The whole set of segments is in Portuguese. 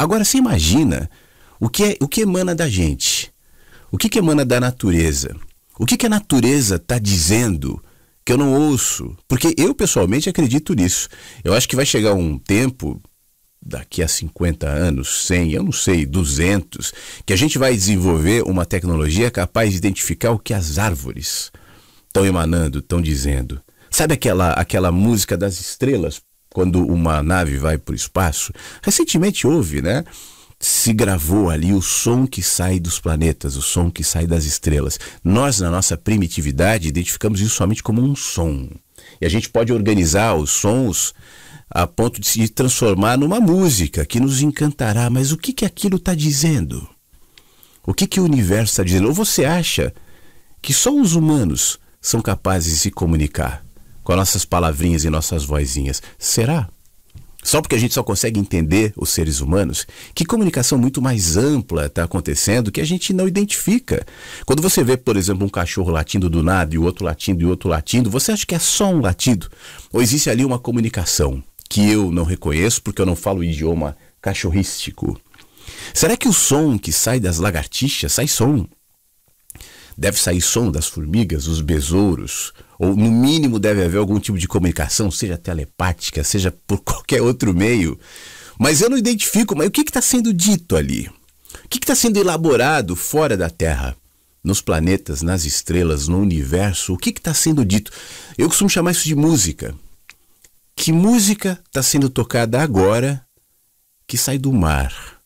Agora você imagina o que, é, o que emana da gente, o que, que emana da natureza, o que, que a natureza está dizendo que eu não ouço, porque eu pessoalmente acredito nisso. Eu acho que vai chegar um tempo, daqui a 50 anos, 100, eu não sei, 200, que a gente vai desenvolver uma tecnologia capaz de identificar o que as árvores estão emanando, estão dizendo. Sabe aquela, aquela música das estrelas? quando uma nave vai para o espaço. Recentemente houve, né? se gravou ali o som que sai dos planetas, o som que sai das estrelas. Nós, na nossa primitividade, identificamos isso somente como um som. E a gente pode organizar os sons a ponto de se transformar numa música que nos encantará. Mas o que, que aquilo está dizendo? O que, que o universo está dizendo? Ou você acha que só os humanos são capazes de se comunicar? com as nossas palavrinhas e nossas vozinhas. Será? Só porque a gente só consegue entender os seres humanos, que comunicação muito mais ampla está acontecendo que a gente não identifica. Quando você vê, por exemplo, um cachorro latindo do nada e o outro latindo e o outro latindo, você acha que é só um latido? Ou existe ali uma comunicação que eu não reconheço porque eu não falo o idioma cachorrístico? Será que o som que sai das lagartixas sai som? Deve sair som das formigas, dos besouros, ou no mínimo deve haver algum tipo de comunicação, seja telepática, seja por qualquer outro meio. Mas eu não identifico, mas o que está sendo dito ali? O que está sendo elaborado fora da Terra? Nos planetas, nas estrelas, no universo, o que está sendo dito? Eu costumo chamar isso de música. Que música está sendo tocada agora que sai do mar?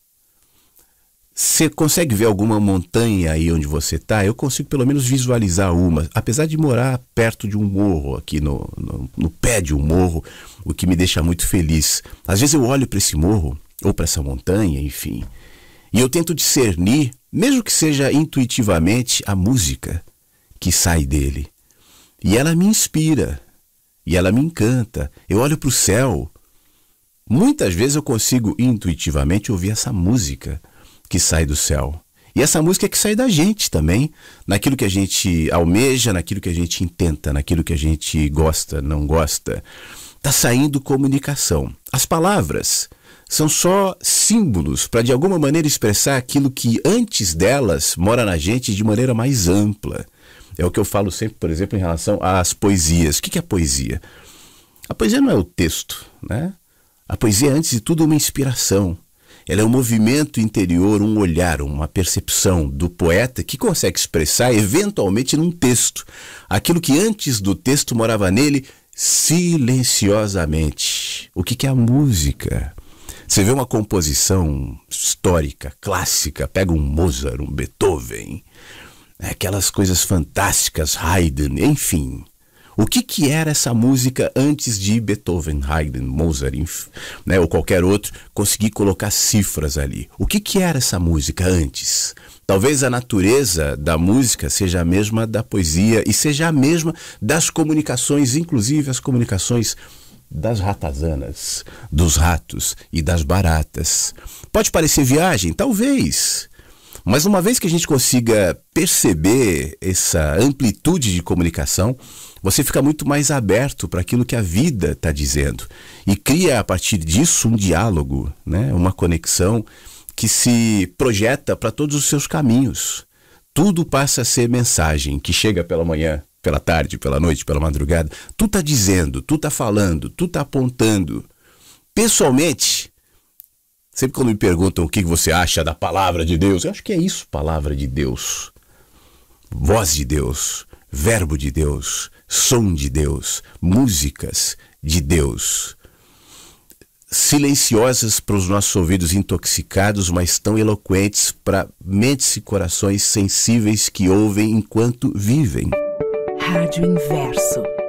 Você consegue ver alguma montanha aí onde você está? Eu consigo pelo menos visualizar uma, apesar de morar perto de um morro, aqui no, no, no pé de um morro, o que me deixa muito feliz. Às vezes eu olho para esse morro, ou para essa montanha, enfim, e eu tento discernir, mesmo que seja intuitivamente, a música que sai dele. E ela me inspira, e ela me encanta. Eu olho para o céu. Muitas vezes eu consigo intuitivamente ouvir essa música que sai do céu. E essa música é que sai da gente também, naquilo que a gente almeja, naquilo que a gente intenta, naquilo que a gente gosta, não gosta. está saindo comunicação. As palavras são só símbolos para de alguma maneira expressar aquilo que antes delas mora na gente de maneira mais ampla. É o que eu falo sempre, por exemplo, em relação às poesias. O que é a poesia? A poesia não é o texto, né? A poesia é, antes de tudo, uma inspiração. Ela é um movimento interior, um olhar, uma percepção do poeta que consegue expressar, eventualmente, num texto, aquilo que antes do texto morava nele silenciosamente. O que, que é a música? Você vê uma composição histórica, clássica, pega um Mozart, um Beethoven, é, aquelas coisas fantásticas, Haydn, enfim. O que, que era essa música antes de Beethoven, Haydn, Mozart, né, ou qualquer outro conseguir colocar cifras ali? O que, que era essa música antes? Talvez a natureza da música seja a mesma da poesia e seja a mesma das comunicações, inclusive as comunicações das ratazanas, dos ratos e das baratas. Pode parecer viagem? Talvez. Mas uma vez que a gente consiga perceber essa amplitude de comunicação, você fica muito mais aberto para aquilo que a vida está dizendo e cria a partir disso um diálogo, né? uma conexão que se projeta para todos os seus caminhos. Tudo passa a ser mensagem que chega pela manhã, pela tarde, pela noite, pela madrugada. Tu tá dizendo, tu tá falando, tu tá apontando. Pessoalmente, sempre quando me perguntam o que você acha da palavra de Deus, eu acho que é isso, palavra de Deus. Voz de Deus, verbo de Deus, som de Deus, músicas de Deus. Silenciosas para os nossos ouvidos intoxicados, mas tão eloquentes para mentes e corações sensíveis que ouvem enquanto vivem. Rádio Inverso.